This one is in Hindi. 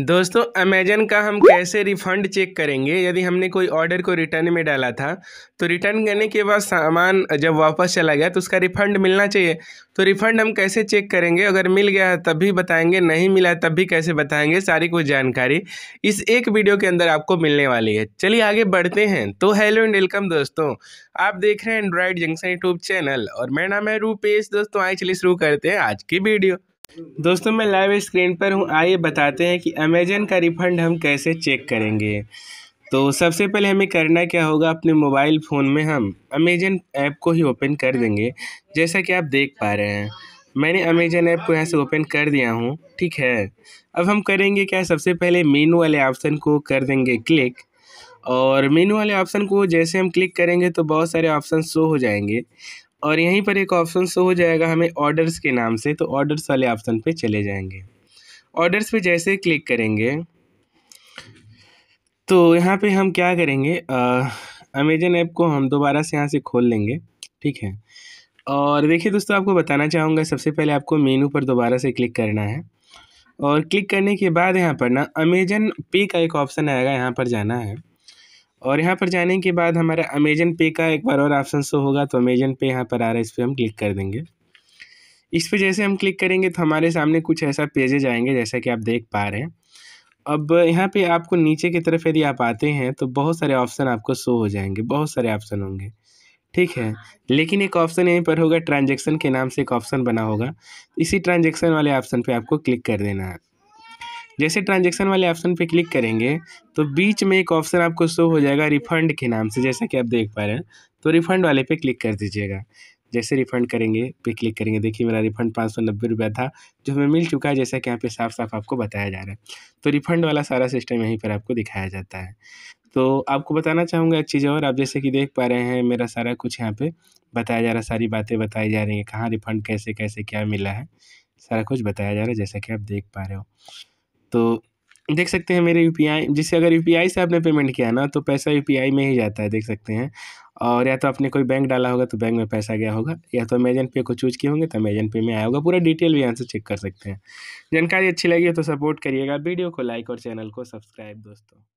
दोस्तों अमेजन का हम कैसे रिफ़ंड चेक करेंगे यदि हमने कोई ऑर्डर को रिटर्न में डाला था तो रिटर्न करने के बाद सामान जब वापस चला गया तो उसका रिफ़ंड मिलना चाहिए तो रिफ़ंड हम कैसे चेक करेंगे अगर मिल गया है तब भी बताएंगे नहीं मिला तब भी कैसे बताएंगे सारी कुछ जानकारी इस एक वीडियो के अंदर आपको मिलने वाली है चलिए आगे बढ़ते हैं तो हेलो एंड वेलकम दोस्तों आप देख रहे हैं एंड्रॉयड जंक्शन यूट्यूब चैनल और मेरा नाम है रूपेश दोस्तों आए चलिए शुरू करते हैं आज की वीडियो दोस्तों मैं लाइव स्क्रीन पर हूँ आइए बताते हैं कि अमेजन का रिफ़ंड हम कैसे चेक करेंगे तो सबसे पहले हमें करना क्या होगा अपने मोबाइल फ़ोन में हम अमेजन ऐप को ही ओपन कर देंगे जैसा कि आप देख पा रहे हैं मैंने अमेजन ऐप को यहाँ से ओपन कर दिया हूँ ठीक है अब हम करेंगे क्या सबसे पहले मेनू वाले ऑप्शन को कर देंगे क्लिक और मेनू वाले ऑप्शन को जैसे हम क्लिक करेंगे तो बहुत सारे ऑप्शन शो हो जाएंगे और यहीं पर एक ऑप्शन शो हो जाएगा हमें ऑर्डर्स के नाम से तो ऑर्डर्स वाले ऑप्शन पे चले जाएंगे ऑर्डर्स पे जैसे क्लिक करेंगे तो यहाँ पे हम क्या करेंगे अमेजन ऐप को हम दोबारा से यहाँ से खोल लेंगे ठीक है और देखिए दोस्तों आपको बताना चाहूँगा सबसे पहले आपको मेनू पर दोबारा से क्लिक करना है और क्लिक करने के बाद यहाँ पर ना अमेजन पे का एक ऑप्शन आएगा यहाँ पर जाना है और यहाँ पर जाने के बाद हमारा अमेजन पे का एक बार और ऑप्शन शो होगा तो अमेजन पे यहाँ पर आ रहा है इस पर हम क्लिक कर देंगे इस पर जैसे हम क्लिक करेंगे तो हमारे सामने कुछ ऐसा पेजेज आएंगे जैसा कि आप देख पा रहे हैं अब यहाँ पे आपको नीचे की तरफ यदि आप आते हैं तो बहुत सारे ऑप्शन आपको शो हो जाएंगे बहुत सारे ऑप्शन होंगे ठीक है लेकिन एक ऑप्शन यहीं पर होगा ट्रांजेक्शन के नाम से एक ऑप्शन बना होगा इसी ट्रांजेक्शन वाले ऑप्शन पर आपको क्लिक कर देना है जैसे ट्रांजेक्शन वाले ऑप्शन पे क्लिक करेंगे तो बीच में एक ऑप्शन आपको शो हो जाएगा रिफंड के नाम से जैसा कि आप देख पा रहे हैं तो रिफंड वाले पे क्लिक कर दीजिएगा जैसे रिफंड करेंगे पे क्लिक करेंगे देखिए मेरा रिफंड पाँच सौ नब्बे रुपया था जो हमें मिल चुका है जैसा कि यहाँ पे साफ साफ आपको बताया जा रहा है तो रिफंड वाला सारा सिस्टम यहीं पर आपको दिखाया जाता है तो आपको बताना चाहूँगा एक चीज़ और आप जैसे कि देख पा रहे हैं मेरा सारा कुछ यहाँ पर बताया जा रहा है सारी बातें बताई जा रही हैं कहाँ रिफंड कैसे कैसे क्या मिला है सारा कुछ बताया जा रहा है जैसा कि आप देख पा रहे हो तो देख सकते हैं मेरे यू जिससे अगर यू से आपने पेमेंट किया ना तो पैसा यू में ही जाता है देख सकते हैं और या तो आपने कोई बैंक डाला होगा तो बैंक में पैसा गया होगा या तो अमेजन पे को चूज किए होंगे तो अमेजन पे में आया होगा पूरा डिटेल भी यहाँ से चेक कर सकते हैं जानकारी अच्छी लगी तो सपोर्ट करिएगा वीडियो को लाइक और चैनल को सब्सक्राइब दोस्तों